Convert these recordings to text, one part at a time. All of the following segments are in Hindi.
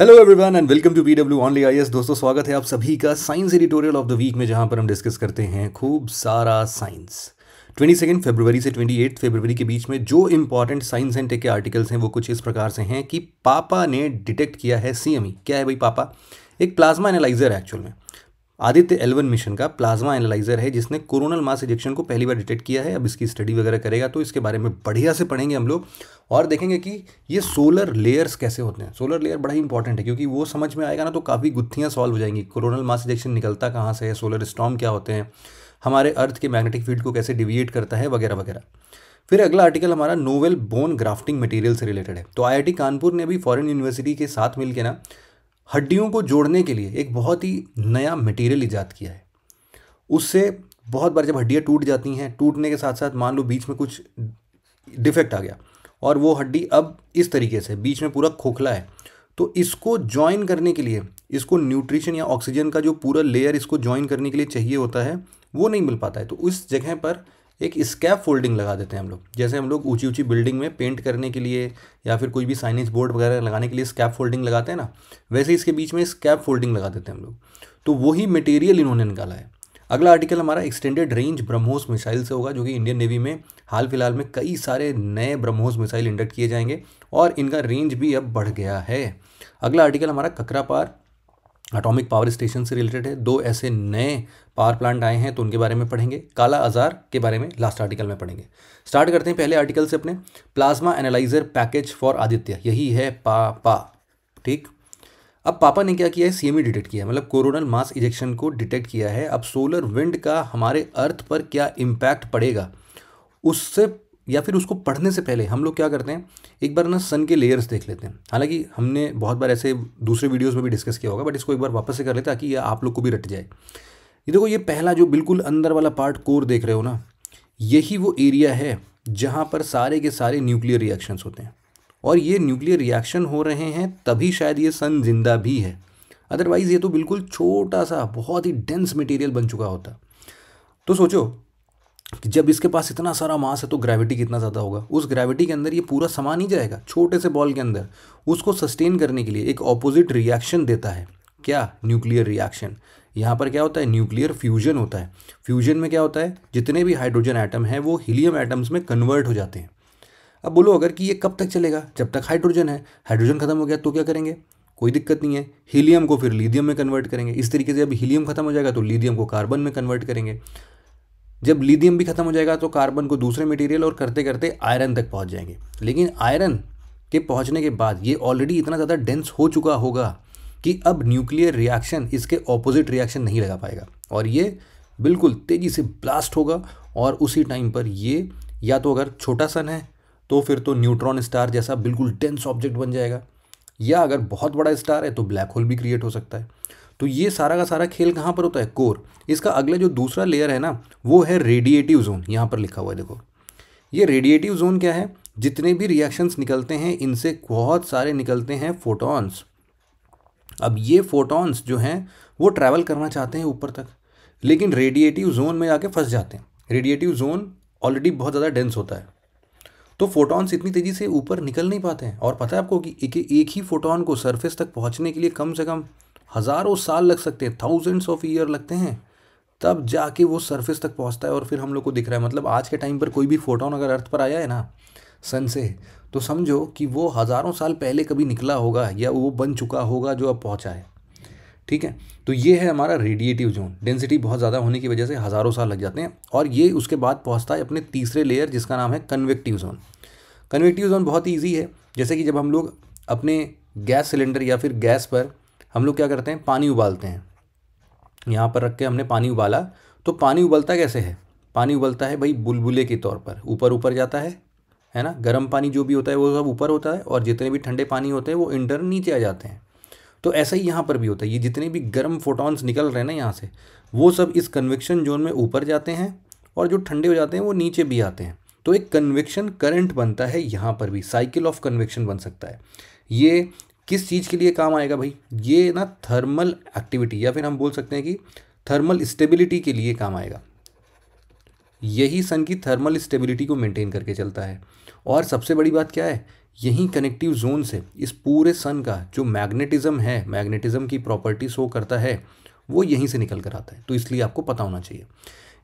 Hello everyone and welcome to W only IAS दोस्तों स्वागत है आप सभी का science editorial of the week में जहां पर हम डिस्कस करते हैं खूब सारा साइंस ट्वेंटी सेकेंड फेबरवरी से ट्वेंटी एट फेबरवरी के बीच में जो इंपॉर्टेंट साइंस एंड टेक के आर्टिकल्स हैं वो कुछ इस प्रकार से हैं कि पापा ने डिटेक्ट किया है सीएमई e। क्या है भाई पापा एक प्लाज्मा एनालाइजर है एक्चुअल में आदित्य एलवन मिशन का प्लाज्मा एनालाइजर है जिसने कोरोनल मास इजेक्शन को पहली बार डिटेक्ट किया है अब इसकी स्टडी वगैरह करेगा तो इसके बारे में बढ़िया से पढ़ेंगे हम लोग और देखेंगे कि ये सोलर लेयर्स कैसे होते हैं सोलर लेयर बड़ा ही इंपॉर्टेंट है क्योंकि वो समझ में आएगा ना तो काफ़ी गुत्थियाँ सॉल्व हो जाएंगी कोरोनल मास इजेक्शन निकलता कहाँ से है सोलर स्टॉम क्या होते हैं हमारे अर्थ के मैग्नेटिक फील्ड को कैसे डिविएट करता है वगैरह वगैरह फिर अगला आर्टिकल हमारा नोवेल बोन ग्राफ्टिंग मटेरियल से रिलेटेड है तो आईआईटी कानपुर ने अभी फॉरेन यूनिवर्सिटी के साथ मिलकर ना हड्डियों को जोड़ने के लिए एक बहुत ही नया मटेरियल ईजाद किया है उससे बहुत बार जब हड्डियाँ टूट जाती हैं टूटने के साथ साथ मान लो बीच में कुछ डिफेक्ट आ गया और वो हड्डी अब इस तरीके से बीच में पूरा खोखला है तो इसको ज्वाइन करने के लिए इसको न्यूट्रिशन या ऑक्सीजन का जो पूरा लेयर इसको ज्वाइन करने के लिए चाहिए होता है वो नहीं मिल पाता है तो उस जगह पर एक स्कैप फोल्डिंग लगा देते हैं हम लोग जैसे हम लोग ऊंची ऊंची बिल्डिंग में पेंट करने के लिए या फिर कोई भी साइनेज बोर्ड वगैरह लगाने के लिए स्कैप फोल्डिंग लगाते हैं ना वैसे ही इसके बीच में स्कैप फोल्डिंग लगा देते हैं हम लोग तो वही मटेरियल इन्होंने निकाला है अगला आर्टिकल हमारा एक्सटेंडेड रेंज ब्रह्मोस मिसाइल से होगा जो कि इंडियन नेवी में हाल फिलहाल में कई सारे नए ब्रह्मोस मिसाइल इंडक्ट किए जाएंगे और इनका रेंज भी अब बढ़ गया है अगला आर्टिकल हमारा ककरापार अटोमिक पावर स्टेशन से रिलेटेड है दो ऐसे नए पावर प्लांट आए हैं तो उनके बारे में पढ़ेंगे काला आज़ार के बारे में लास्ट आर्टिकल में पढ़ेंगे स्टार्ट करते हैं पहले आर्टिकल से अपने plasma analyser package for Aditya यही है पापा ठीक अब पापा ने क्या किया है सीएमई डिटेक्ट e किया मतलब कोरोनल मास इजेक्शन को डिटेक्ट किया है अब सोलर विंड का हमारे अर्थ पर क्या इम्पैक्ट पड़ेगा उससे या फिर उसको पढ़ने से पहले हम लोग क्या करते हैं एक बार ना सन के लेयर्स देख लेते हैं हालांकि हमने बहुत बार ऐसे दूसरे वीडियोस में भी डिस्कस किया होगा बट इसको एक बार वापस से कर लेते ताकि ये आप लोग को भी रट जाए ये देखो ये पहला जो बिल्कुल अंदर वाला पार्ट कोर देख रहे हो ना यही वो एरिया है जहाँ पर सारे के सारे न्यूक्लियर रिएक्शंस होते हैं और ये न्यूक्लियर रिएक्शन हो रहे हैं तभी शायद ये सन जिंदा भी है अदरवाइज़ ये तो बिल्कुल छोटा सा बहुत ही डेंस मटेरियल बन चुका होता तो सोचो कि जब इसके पास इतना सारा मास है तो ग्रेविटी कितना ज़्यादा होगा उस ग्रेविटी के अंदर ये पूरा समा नहीं जाएगा छोटे से बॉल के अंदर उसको सस्टेन करने के लिए एक ऑपोजिट रिएक्शन देता है क्या न्यूक्लियर रिएक्शन यहाँ पर क्या होता है न्यूक्लियर फ्यूजन होता है फ्यूजन में क्या होता है जितने भी हाइड्रोजन आइटम हैं वो हीलियम आइटम्स में कन्वर्ट हो जाते हैं अब बोलो अगर कि ये कब तक चलेगा जब तक हाइड्रोजन है हाइड्रोजन खत्म हो गया तो क्या करेंगे कोई दिक्कत नहीं है हीलियम को फिर लीडियम में कन्वर्ट करेंगे इस तरीके से जब हीलियम खत्म हो जाएगा तो लीडियम को कार्बन में कन्वर्ट करेंगे जब लीदियम भी खत्म हो जाएगा तो कार्बन को दूसरे मटेरियल और करते करते आयरन तक पहुंच जाएंगे लेकिन आयरन के पहुंचने के बाद ये ऑलरेडी इतना ज़्यादा डेंस हो चुका होगा कि अब न्यूक्लियर रिएक्शन इसके ऑपोजिट रिएक्शन नहीं लगा पाएगा और ये बिल्कुल तेज़ी से ब्लास्ट होगा और उसी टाइम पर ये या तो अगर छोटा सन है तो फिर तो न्यूट्रॉन स्टार जैसा बिल्कुल डेंस ऑब्जेक्ट बन जाएगा या अगर बहुत बड़ा स्टार है तो ब्लैक होल भी क्रिएट हो सकता है तो ये सारा का सारा खेल कहाँ पर होता है कोर इसका अगला जो दूसरा लेयर है ना वो है रेडिएटिव जोन यहाँ पर लिखा हुआ है देखो ये रेडिएटिव जोन क्या है जितने भी रिएक्शंस निकलते हैं इनसे बहुत सारे निकलते हैं फोटॉन्स अब ये फोटॉन्स जो हैं वो ट्रैवल करना चाहते हैं ऊपर तक लेकिन रेडिएटिव जोन में जाके फंस जाते हैं रेडिएटिव जोन ऑलरेडी बहुत ज़्यादा डेंस होता है तो फोटॉन्स इतनी तेज़ी से ऊपर निकल नहीं पाते हैं और पता है आपको कि एक एक ही फोटोन को सरफेस तक पहुँचने के लिए कम से कम हज़ारों साल लग सकते हैं थाउजेंड्स ऑफ ईयर लगते हैं तब जाके वो सरफेस तक पहुँचता है और फिर हम लोग को दिख रहा है मतलब आज के टाइम पर कोई भी फोटोन अगर अर्थ पर आया है ना सन से तो समझो कि वो हज़ारों साल पहले कभी निकला होगा या वो बन चुका होगा जो अब पहुँचा है ठीक है तो ये है हमारा रेडिएटिव जोन डेंसिटी बहुत ज़्यादा होने की वजह से हज़ारों साल लग जाते हैं और ये उसके बाद पहुँचता है अपने तीसरे लेयर जिसका नाम है कन्वेक्टिव जोन कन्वेक्टिव जोन बहुत ईजी है जैसे कि जब हम लोग अपने गैस सिलेंडर या फिर गैस पर हम लोग क्या करते हैं पानी उबालते हैं यहाँ पर रख के हमने पानी उबाला तो पानी उबलता कैसे है पानी उबलता है भाई बुलबुले के तौर पर ऊपर ऊपर जाता है है ना गर्म पानी जो भी होता है वो सब ऊपर होता है और जितने भी ठंडे पानी होते हैं वो इंटर नीचे आ जाते हैं तो ऐसा ही यहाँ पर भी होता है ये जितने भी गर्म फोटॉन्स निकल रहे हैं ना यहाँ से वो सब इस कन्वेक्शन जोन में ऊपर जाते हैं और जो ठंडे हो जाते हैं वो नीचे भी आते हैं तो एक कन्वेक्शन करंट बनता है यहाँ पर भी साइकिल ऑफ कन्वेक्शन बन सकता है ये किस चीज़ के लिए काम आएगा भाई ये ना थर्मल एक्टिविटी या फिर हम बोल सकते हैं कि थर्मल स्टेबिलिटी के लिए काम आएगा यही सन की थर्मल स्टेबिलिटी को मेंटेन करके चलता है और सबसे बड़ी बात क्या है यहीं कनेक्टिव जोन से इस पूरे सन का जो मैग्नेटिज्म है मैग्नेटिज्म की प्रॉपर्टी शो करता है वो यहीं से निकल कर आता है तो इसलिए आपको पता होना चाहिए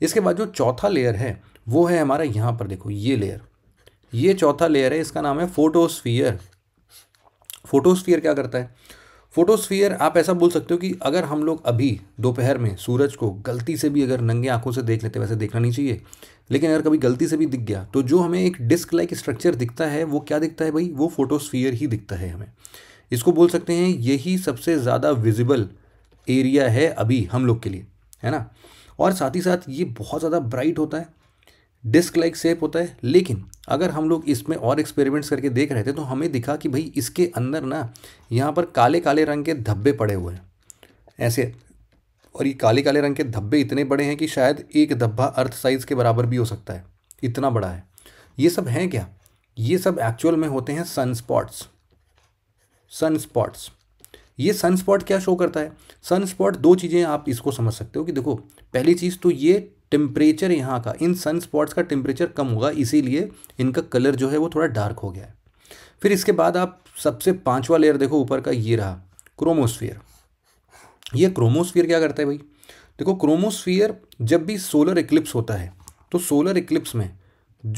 इसके बाद जो चौथा लेयर है वो है हमारा यहाँ पर देखो ये लेयर ये चौथा लेयर है इसका नाम है फोटोस्फीयर फोटोस्फियर क्या करता है फोटोस्फीयर आप ऐसा बोल सकते हो कि अगर हम लोग अभी दोपहर में सूरज को गलती से भी अगर नंगे आंखों से देख लेते वैसे देखना नहीं चाहिए लेकिन अगर कभी गलती से भी दिख गया तो जो हमें एक डिस्क लाइक स्ट्रक्चर दिखता है वो क्या दिखता है भाई वो फोटोस्फीयर ही दिखता है हमें इसको बोल सकते हैं यही सबसे ज़्यादा विजिबल एरिया है अभी हम लोग के लिए है ना और साथ ही साथ ये बहुत ज़्यादा ब्राइट होता है डिस्क लाइक शेप होता है लेकिन अगर हम लोग इसमें और एक्सपेरिमेंट्स करके देख रहे थे तो हमें दिखा कि भाई इसके अंदर ना यहाँ पर काले काले रंग के धब्बे पड़े हुए हैं ऐसे और ये काले काले रंग के धब्बे इतने बड़े हैं कि शायद एक धब्बा अर्थ साइज़ के बराबर भी हो सकता है इतना बड़ा है ये सब हैं क्या ये सब एक्चुअल में होते हैं सन स्पॉट्स सन स्पॉट्स ये सन स्पॉट क्या शो करता है सन स्पॉट दो चीज़ें आप इसको समझ सकते हो कि देखो पहली चीज़ तो ये टेम्परेचर यहाँ का इन सन स्पॉट्स का टेम्परेचर कम होगा इसीलिए इनका कलर जो है वो थोड़ा डार्क हो गया है फिर इसके बाद आप सबसे पांचवा लेयर देखो ऊपर का ये रहा क्रोमोस्फेयर ये क्रोमोस्फीयर क्या करता है भाई देखो क्रोमोस्फीयर जब भी सोलर इक्लिप्स होता है तो सोलर इक्लिप्स में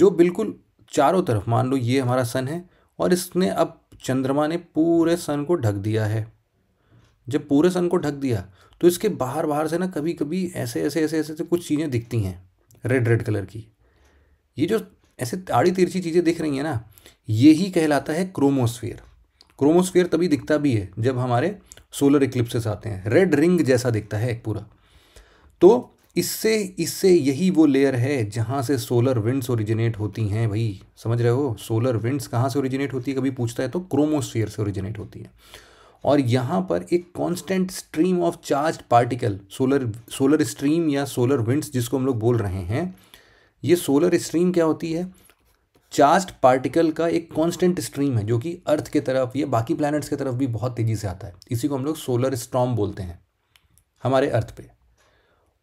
जो बिल्कुल चारों तरफ मान लो ये हमारा सन है और इसने अब चंद्रमा ने पूरे सन को ढक दिया है जब पूरे सन को ढक दिया तो इसके बाहर बाहर से ना कभी कभी ऐसे ऐसे ऐसे ऐसे कुछ चीज़ें दिखती हैं रेड रेड कलर की ये जो ऐसे आड़ी तिरछी चीज़ें दिख रही हैं ना ये ही कहलाता है क्रोमोस्फीयर क्रोमोस्फीयर तभी दिखता भी है जब हमारे सोलर इक्लिप्सेस आते हैं रेड रिंग जैसा दिखता है एक पूरा तो इससे इससे यही वो लेयर है जहाँ से सोलर विंड्स ओरिजिनेट होती हैं भाई समझ रहे हो सोलर विंड्स कहाँ से ओरिजिनेट होती है कभी पूछता है तो क्रोमोस्फीयर से ओरिजिनेट होती है और यहाँ पर एक constant stream of charge particle solar solar stream या सोलर विंड्स जिसको हम लोग बोल रहे हैं ये सोलर स्ट्रीम क्या होती है चार्ज पार्टिकल का एक कांस्टेंट स्ट्रीम है जो कि अर्थ के तरफ या बाकी प्लैनेट्स के तरफ भी बहुत तेज़ी से आता है इसी को हम लोग सोलर स्ट्रॉम बोलते हैं हमारे अर्थ पे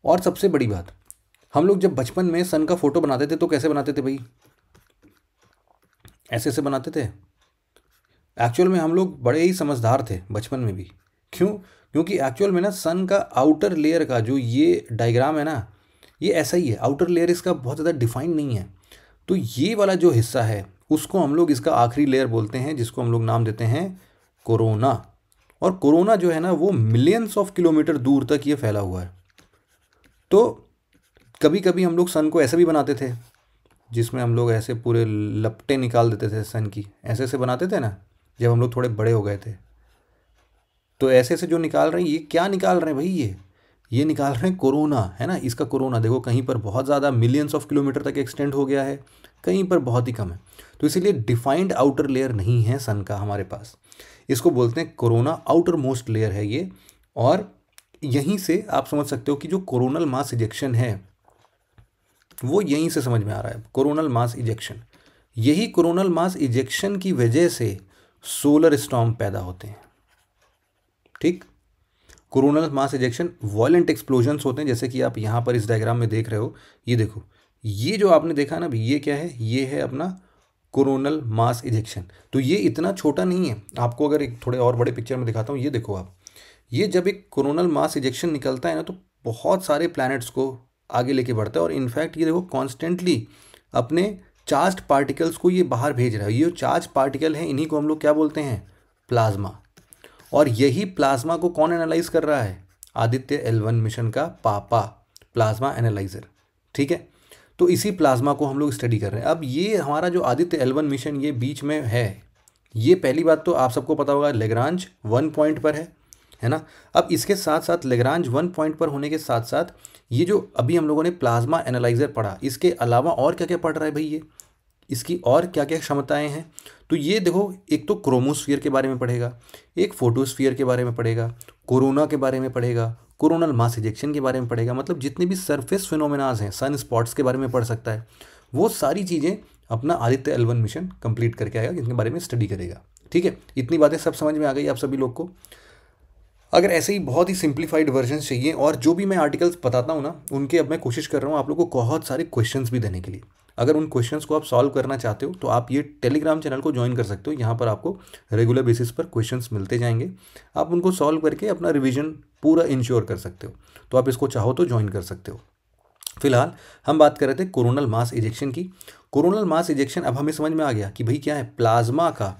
और सबसे बड़ी बात हम लोग जब बचपन में सन का फ़ोटो बनाते थे तो कैसे बनाते थे भाई ऐसे ऐसे बनाते थे एक्चुअल में हम लोग बड़े ही समझदार थे बचपन में भी क्यों क्योंकि एक्चुअल में ना सन का आउटर लेयर का जो ये डायग्राम है ना ये ऐसा ही है आउटर लेयर इसका बहुत ज़्यादा डिफाइंड नहीं है तो ये वाला जो हिस्सा है उसको हम लोग इसका आखिरी लेयर बोलते हैं जिसको हम लोग नाम देते हैं कोरोना और कोरोना जो है ना वो मिलियंस ऑफ किलोमीटर दूर तक ये फैला हुआ है तो कभी कभी हम लोग सन को ऐसे भी बनाते थे जिसमें हम लोग ऐसे पूरे लपटे निकाल देते थे सन की ऐसे ऐसे बनाते थे ना जब हम लोग थोड़े बड़े हो गए थे तो ऐसे ऐसे जो निकाल रहे हैं ये क्या निकाल रहे हैं भाई ये ये निकाल रहे हैं कोरोना है ना इसका कोरोना देखो कहीं पर बहुत ज़्यादा मिलियंस ऑफ किलोमीटर तक एक्सटेंड हो गया है कहीं पर बहुत ही कम है तो इसीलिए डिफाइंड आउटर लेयर नहीं है सन का हमारे पास इसको बोलते हैं कोरोना आउटर मोस्ट लेयर है ये और यहीं से आप समझ सकते हो कि जो कोरोनल मास इजेक्शन है वो यहीं से समझ में आ रहा है कोरोनल मास इजेक्शन यही कोरोनल मास इजेक्शन की वजह से सोलर स्टॉम पैदा होते हैं ठीक coronal mass ejection violent explosions होते हैं जैसे कि आप यहाँ पर इस डायग्राम में देख रहे हो ये देखो ये जो आपने देखा ना ये क्या है ये है अपना कोरोनल मास इजेक्शन तो ये इतना छोटा नहीं है आपको अगर एक थोड़े और बड़े पिक्चर में दिखाता हूँ ये देखो आप ये जब एक कोरोनल मास इजेक्शन निकलता है ना तो बहुत सारे प्लैनेट्स को आगे लेके बढ़ता है और इनफैक्ट ये देखो कॉन्स्टेंटली अपने चार्ज पार्टिकल्स को ये बाहर भेज रहा है ये जो चार्ज पार्टिकल हैं इन्हीं को हम लोग क्या बोलते हैं प्लाज्मा और यही प्लाज्मा को कौन एनालाइज कर रहा है आदित्य एलवन मिशन का पापा प्लाज्मा एनालाइजर ठीक है तो इसी प्लाज्मा को हम लोग स्टडी कर रहे हैं अब ये हमारा जो आदित्य एलवन मिशन ये बीच में है ये पहली बात तो आप सबको पता होगा लेगरांज वन पॉइंट पर है है ना अब इसके साथ साथ लेगरांज वन पॉइंट पर होने के साथ साथ ये जो अभी हम लोगों ने प्लाज्मा एनालाइजर पढ़ा इसके अलावा और क्या क्या पढ़ रहा है भाई ये इसकी और क्या क्या क्षमताएं हैं तो ये देखो एक तो क्रोमोस्फियर के बारे में पढ़ेगा एक फोटोस्फियर के बारे में पढ़ेगा कोरोना के बारे में पढ़ेगा कोरोनल मास इजेक्शन के बारे में पढ़ेगा मतलब जितने भी सरफेस फिनोमिनाज हैं सन स्पॉट्स के बारे में पढ़ सकता है वो सारी चीज़ें अपना आदित्य एलवन मिशन कंप्लीट करके आएगा जिनके बारे में स्टडी करेगा ठीक है इतनी बातें सब समझ में आ गई आप सभी लोग को अगर ऐसे ही बहुत ही सिंप्लीफाइड वर्जन चाहिए और जो भी मैं आर्टिकल्स बताता हूँ ना उनके अब मैं कोशिश कर रहा हूँ आप लोग को बहुत सारे क्वेश्चन भी देने के लिए अगर उन क्वेश्चंस को आप सॉल्व करना चाहते हो तो आप ये टेलीग्राम चैनल को ज्वाइन कर सकते हो यहाँ पर आपको रेगुलर बेसिस पर क्वेश्चंस मिलते जाएंगे आप उनको सॉल्व करके अपना रिविजन पूरा इंश्योर कर सकते हो तो आप इसको चाहो तो ज्वाइन कर सकते हो फिलहाल हम बात कर रहे थे कोरोनल मास इजेक्शन की कोरोनल मास इजेक्शन अब हमें समझ में आ गया कि भाई क्या है प्लाज्मा का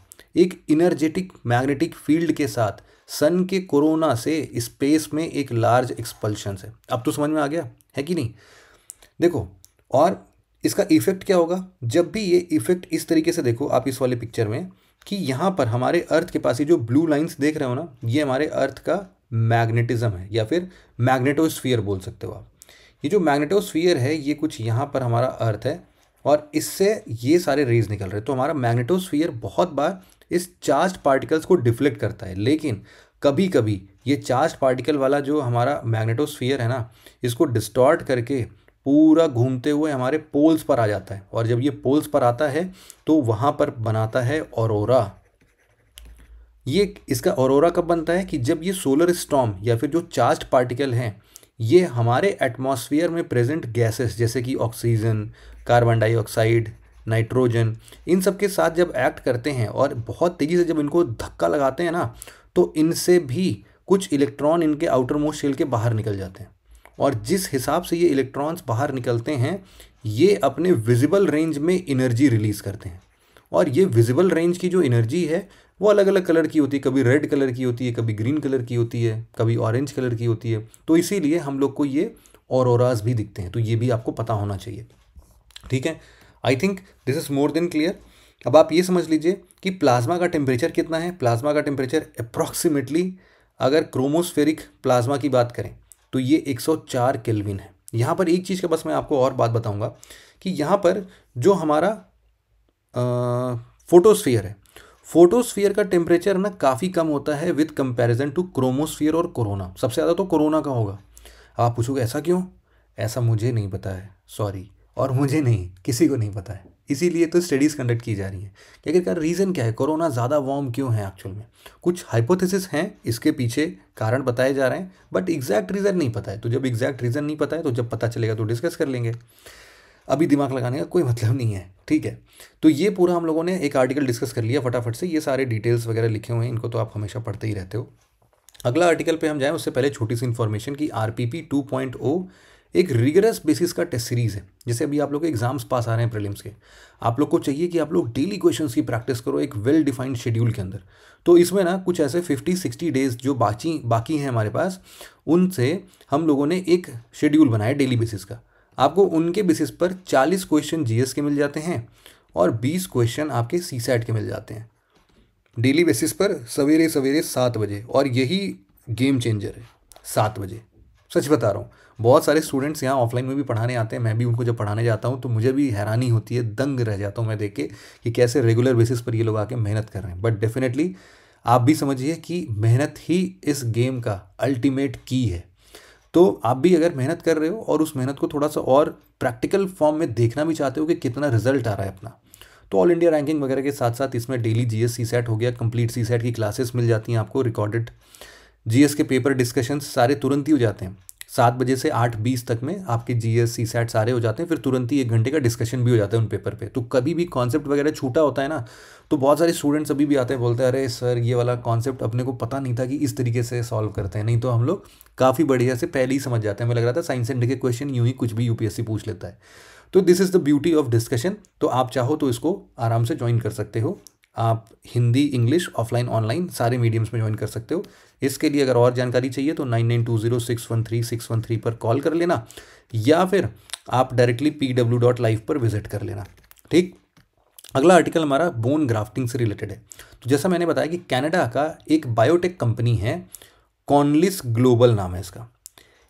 एक इनर्जेटिक मैग्नेटिक फील्ड के साथ सन के कोरोना से स्पेस में एक लार्ज एक्सपल्शन है अब तो समझ में आ गया है कि नहीं देखो और इसका इफेक्ट क्या होगा जब भी ये इफेक्ट इस तरीके से देखो आप इस वाले पिक्चर में कि यहाँ पर हमारे अर्थ के पास ये जो ब्लू लाइंस देख रहे हो ना ये हमारे अर्थ का मैग्नेटिज्म है या फिर मैग्नेटोस्फियर बोल सकते हो आप ये जो मैग्नेटोस्फीयर है ये कुछ यहाँ पर हमारा अर्थ है और इससे ये सारे रेज निकल रहे हैं तो हमारा मैग्नेटोस्फीयर बहुत बार इस चार्ज पार्टिकल्स को डिफ्लेक्ट करता है लेकिन कभी कभी ये चार्ज पार्टिकल वाला जो हमारा मैग्नेटोस्फियर है ना इसको डिस्टॉर्ट करके पूरा घूमते हुए हमारे पोल्स पर आ जाता है और जब ये पोल्स पर आता है तो वहाँ पर बनाता है औरोरा ये इसका औरोरा कब बनता है कि जब ये सोलर स्टॉम या फिर जो चार्ज पार्टिकल हैं ये हमारे एटमॉस्फेयर में प्रेजेंट गैसेस जैसे कि ऑक्सीजन कार्बन डाइऑक्साइड नाइट्रोजन इन सब के साथ जब एक्ट करते हैं और बहुत तेज़ी से जब इनको धक्का लगाते हैं ना तो इनसे भी कुछ इलेक्ट्रॉन इनके आउटर मोस्ट शेल के बाहर निकल जाते हैं और जिस हिसाब से ये इलेक्ट्रॉन्स बाहर निकलते हैं ये अपने विजिबल रेंज में इनर्जी रिलीज़ करते हैं और ये विजिबल रेंज की जो एनर्जी है वो अलग अलग कलर की होती है कभी रेड कलर की होती है कभी ग्रीन कलर की होती है कभी ऑरेंज कलर की होती है तो इसीलिए हम लोग को ये औरोराज भी दिखते हैं तो ये भी आपको पता होना चाहिए ठीक है I think this is more than clear अब आप ये समझ लीजिए कि प्लाज्मा का टेम्परेचर कितना है प्लाज्मा का टेम्परेचर अप्रॉक्सीमेटली अगर क्रोमोस्फेरिक प्लाज्मा की बात करें तो ये 104 केल्विन है यहाँ पर एक चीज़ का बस मैं आपको और बात बताऊँगा कि यहाँ पर जो हमारा फोटोस्फीयर है फोटोस्फीयर का टेम्परेचर ना काफ़ी कम होता है विथ कंपैरिजन टू क्रोमोस्फीयर और कोरोना सबसे ज़्यादा तो कोरोना का होगा आप पूछोगे ऐसा क्यों ऐसा मुझे नहीं पता है सॉरी और मुझे नहीं किसी को नहीं पता है इसीलिए तो स्टडीज़ कंडक्ट की जा रही हैं कि आखिरकार रीज़न क्या है कोरोना ज़्यादा वार्म क्यों है एक्चुअल में कुछ हाइपोथेसिस हैं इसके पीछे कारण बताए जा रहे हैं बट एग्जैक्ट रीज़न नहीं पता है तो जब एग्जैक्ट रीज़न नहीं पता है तो जब पता चलेगा तो डिस्कस कर लेंगे अभी दिमाग लगाने का कोई मतलब नहीं है ठीक है तो ये पूरा हम लोगों ने एक आर्टिकल डिस्कस कर लिया फटाफट से ये सारे डिटेल्स वगैरह लिखे हुए हैं इनको तो आप हमेशा पढ़ते ही रहते हो अगला आर्टिकल पे हम जाएं उससे पहले छोटी सी इन्फॉर्मेशन की R P P two point O एक रिगरस बेसिस का टेस्ट सीरीज़ है जैसे अभी आप लोग के एग्जाम्स पास आ रहे हैं प्रीलिम्स के आप लोग को चाहिए कि आप लोग डेली क्वेश्चंस की प्रैक्टिस करो एक वेल डिफाइंड शेड्यूल के अंदर तो इसमें ना कुछ ऐसे 50 60 डेज जो बाकी बाकी हैं हमारे पास उनसे हम लोगों ने एक शेड्यूल बनाया डेली बेसिस का आपको उनके बेसिस पर चालीस क्वेश्चन जी के मिल जाते हैं और बीस क्वेश्चन आपके सी के मिल जाते हैं डेली बेसिस पर सवेरे सवेरे सात बजे और यही गेम चेंजर है सात बजे सच बता रहा हूँ बहुत सारे स्टूडेंट्स यहाँ ऑफलाइन में भी पढ़ाने आते हैं मैं भी उनको जब पढ़ाने जाता हूँ तो मुझे भी हैरानी होती है दंग रह जाता हूँ मैं देख के कि कैसे रेगुलर बेसिस पर ये लोग आके मेहनत कर रहे हैं बट डेफिनेटली आप भी समझिए कि मेहनत ही इस गेम का अल्टीमेट की है तो आप भी अगर मेहनत कर रहे हो और उस मेहनत को थोड़ा सा और प्रैक्टिकल फॉर्म में देखना भी चाहते हो कि कितना रिजल्ट आ रहा है अपना तो ऑल इंडिया रैंकिंग वगैरह के साथ साथ इसमें डेली जीएस सी सेट हो गया कंप्लीट सी सेट की क्लासेस मिल जाती हैं आपको रिकॉर्डेड जीएस के पेपर डिस्कशन सारे तुरंत ही हो जाते हैं सात बजे से आठ बीस तक में आपके जी एस सी सैट सारे हो जाते हैं फिर तुरंत ही एक घंटे का डिस्कशन भी हो जाता है उन पेपर पे तो कभी भी कॉन्सेप्ट वगैरह छूटा होता है ना तो बहुत सारे स्टूडेंट्स अभी भी आते हैं बोलते हैं अरे सर ये वाला कॉन्सेप्ट अपने को पता नहीं था कि इस तरीके से सॉल्व करते हैं नहीं तो हम लोग काफ़ी बढ़िया से पहले ही समझ जाते हैं हमें लग रहा था साइंस एंड के क्वेश्चन यूँ ही कुछ भी यू पूछ लेता है तो this is the beauty of discussion तो आप चाहो तो इसको आराम से ज्वाइन कर सकते हो आप हिंदी इंग्लिश ऑफलाइन ऑनलाइन सारे मीडियम्स में ज्वाइन कर सकते हो इसके लिए अगर और जानकारी चाहिए तो nine nine two zero six one three six one three पर कॉल कर लेना या फिर आप directly P W dot live पर विजिट कर लेना ठीक अगला आर्टिकल हमारा बोन ग्राफ्टिंग से रिलेटेड है तो जैसा मैंने बताया कि कनाडा का एक बायोटेक कंपनी है कॉनलिस ग्लोबल नाम है इसका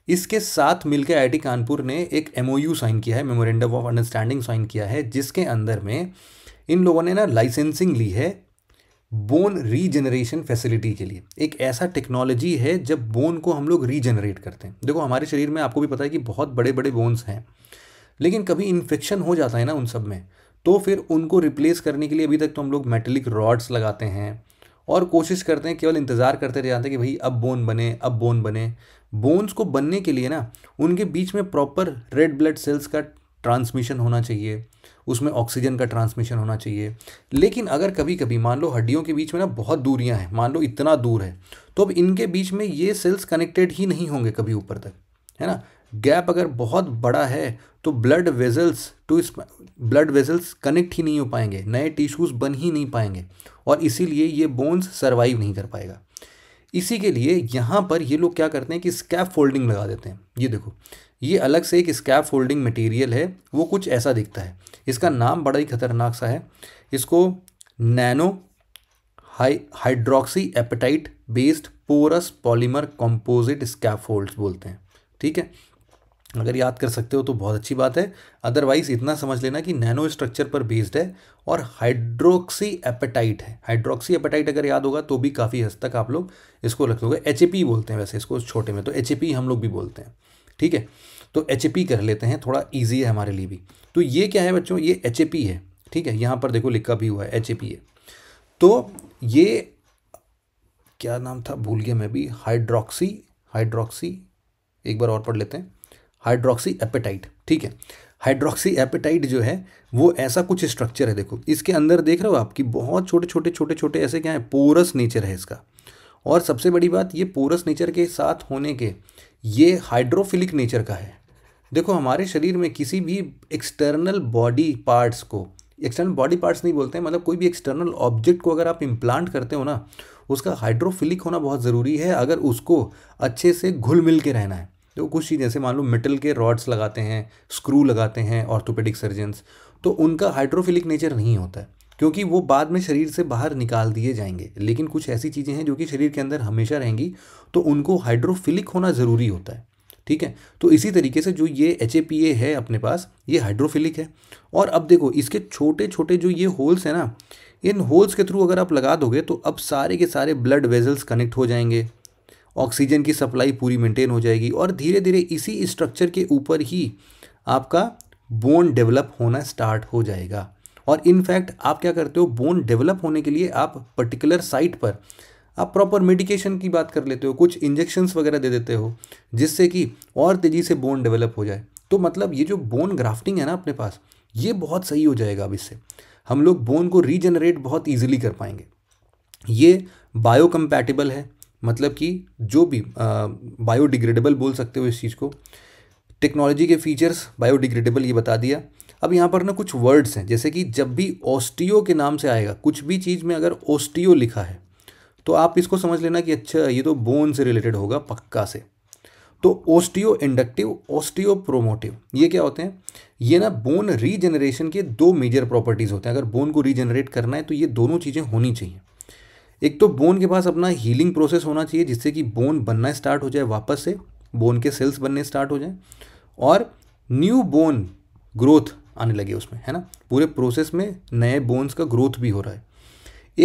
इसके साथ मिलकर आई कानपुर ने एक एम साइन किया है मेमोरेंडम ऑफ अंडरस्टैंडिंग साइन किया है जिसके अंदर में इन लोगों ने ना लाइसेंसिंग ली है बोन रीजनरेशन फैसिलिटी के लिए एक ऐसा टेक्नोलॉजी है जब बोन को हम लोग रीजनरेट करते हैं देखो हमारे शरीर में आपको भी पता है कि बहुत बड़े बड़े बोन्स हैं लेकिन कभी इन्फेक्शन हो जाता है ना उन सब में तो फिर उनको रिप्लेस करने के लिए अभी तक तो हम लोग मेटलिक रॉड्स लगाते हैं और कोशिश करते हैं केवल इंतज़ार करते रह जाते हैं कि भाई अब बोन बने अब बोन बने बोन्स को बनने के लिए ना उनके बीच में प्रॉपर रेड ब्लड सेल्स का ट्रांसमिशन होना चाहिए उसमें ऑक्सीजन का ट्रांसमिशन होना चाहिए लेकिन अगर कभी कभी मान लो हड्डियों के बीच में ना बहुत दूरियां हैं मान लो इतना दूर है तो अब इनके बीच में ये सेल्स कनेक्टेड ही नहीं होंगे कभी ऊपर तक है ना गैप अगर बहुत बड़ा है तो ब्लड वेजल्स टू इस ब्लड वेजल्स कनेक्ट ही नहीं हो पाएंगे नए टिश्यूज़ बन ही नहीं पाएंगे और इसीलिए ये बोन्स सर्वाइव नहीं कर पाएगा इसी के लिए यहाँ पर ये लोग क्या करते हैं कि स्कैप फोल्डिंग लगा देते हैं ये देखो ये अलग से एक स्कैप फोल्डिंग मटेरियल है वो कुछ ऐसा दिखता है इसका नाम बड़ा ही खतरनाक सा है इसको nano high hydroxy apatite based porous polymer composite scaffold बोलते हैं ठीक है अगर याद कर सकते हो तो बहुत अच्छी बात है अदरवाइज़ इतना समझ लेना कि नैनो स्ट्रक्चर पर बेस्ड है और हाइड्रोक्सी एपेटाइट है हाइड्रोक्सी एपेटाइट अगर याद होगा तो भी काफ़ी हद तक आप लोग इसको रख लोगे एच बोलते हैं वैसे इसको छोटे में तो एच हम लोग भी बोलते हैं ठीक है तो एच कर लेते हैं थोड़ा ईजी है हमारे लिए भी तो ये क्या है बच्चों ये एच है ठीक है यहाँ पर देखो लिखा भी हुआ है एच है तो ये क्या नाम था भूल गया मैं भी हाइड्रोक्सी हाइड्रोक्सी एक बार और पढ़ लेते हैं हाइड्रोक्सी एपेटाइट ठीक है हाइड्रोक्सी एपेटाइट जो है वो ऐसा कुछ स्ट्रक्चर है देखो इसके अंदर देख रहे हो आप कि बहुत छोटे छोटे छोटे छोटे ऐसे क्या है पोरस नेचर है इसका और सबसे बड़ी बात ये पोरस नेचर के साथ होने के ये हाइड्रोफिलिक नेचर का है देखो हमारे शरीर में किसी भी एक्सटर्नल बॉडी पार्ट्स को एक्सटर्नल बॉडी पार्ट्स नहीं बोलते हैं मतलब कोई भी एक्सटर्नल ऑब्जेक्ट को अगर आप इम्प्लांट करते हो ना उसका हाइड्रोफिलिक होना बहुत ज़रूरी है अगर उसको अच्छे से घुल मिल के रहना है तो कुछ चीज़ जैसे मान लो मेटल के रॉड्स लगाते हैं स्क्रू लगाते हैं ऑर्थोपेडिक सर्जन्स तो उनका हाइड्रोफिलिक नेचर नहीं होता है क्योंकि वो बाद में शरीर से बाहर निकाल दिए जाएंगे लेकिन कुछ ऐसी चीज़ें हैं जो कि शरीर के अंदर हमेशा रहेंगी तो उनको हाइड्रोफिलिक होना ज़रूरी होता है ठीक है तो इसी तरीके से जो ये एच है अपने पास ये हाइड्रोफिलिक है और अब देखो इसके छोटे छोटे जो ये होल्स हैं ना इन होल्स के थ्रू अगर आप लगा दोगे तो अब सारे के सारे ब्लड वेजल्स कनेक्ट हो जाएंगे ऑक्सीजन की सप्लाई पूरी मेंटेन हो जाएगी और धीरे धीरे इसी स्ट्रक्चर के ऊपर ही आपका बोन डेवलप होना स्टार्ट हो जाएगा और इनफैक्ट आप क्या करते हो बोन डेवलप होने के लिए आप पर्टिकुलर साइट पर आप प्रॉपर मेडिकेशन की बात कर लेते हो कुछ इंजेक्शंस वगैरह दे देते हो जिससे कि और तेज़ी से बोन डेवलप हो जाए तो मतलब ये जो बोन ग्राफ्टिंग है ना अपने पास ये बहुत सही हो जाएगा अब इससे हम लोग बोन को रीजनरेट बहुत ईजिली कर पाएंगे ये बायो कम्पैटिबल है मतलब कि जो भी बायोडिग्रेडेबल बोल सकते हो इस चीज़ को टेक्नोलॉजी के फीचर्स बायोडिग्रेडेबल ये बता दिया अब यहाँ पर ना कुछ वर्ड्स हैं जैसे कि जब भी ओस्टियो के नाम से आएगा कुछ भी चीज़ में अगर ओस्टियो लिखा है तो आप इसको समझ लेना कि अच्छा ये तो बोन से रिलेटेड होगा पक्का से तो ओस्टियो इंडक्टिव ओस्टियो प्रोमोटिव ये क्या होते हैं ये ना बोन रीजनरेशन के दो मेजर प्रॉपर्टीज़ होते हैं अगर बोन को रीजनरेट करना है तो ये दोनों चीज़ें होनी चाहिए एक तो बोन के पास अपना हीलिंग प्रोसेस होना चाहिए जिससे कि बोन बनना स्टार्ट हो जाए वापस से बोन के सेल्स बनने स्टार्ट हो जाए और न्यू बोन ग्रोथ आने लगे उसमें है ना पूरे प्रोसेस में नए बोन्स का ग्रोथ भी हो रहा है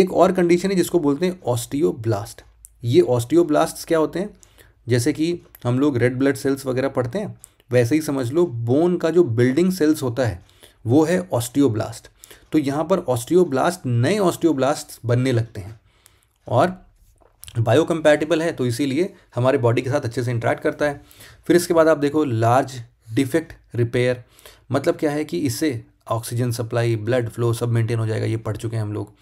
एक और कंडीशन है जिसको बोलते हैं ऑस्टियोब्लास्ट ये ऑस्टियोब्लास्ट क्या होते हैं जैसे कि हम लोग रेड ब्लड सेल्स वगैरह पढ़ते हैं वैसे ही समझ लो बोन का जो बिल्डिंग सेल्स होता है वो है ऑस्टियोब्लास्ट तो यहाँ पर ऑस्टियोब्लास्ट नए ऑस्टियोब्लास्ट बनने लगते हैं और बायो कंपैटिबल है तो इसीलिए हमारे बॉडी के साथ अच्छे से इंट्रैक्ट करता है फिर इसके बाद आप देखो लार्ज डिफेक्ट रिपेयर मतलब क्या है कि इससे ऑक्सीजन सप्लाई ब्लड फ्लो सब मेंटेन हो जाएगा ये पढ़ चुके हैं हम लोग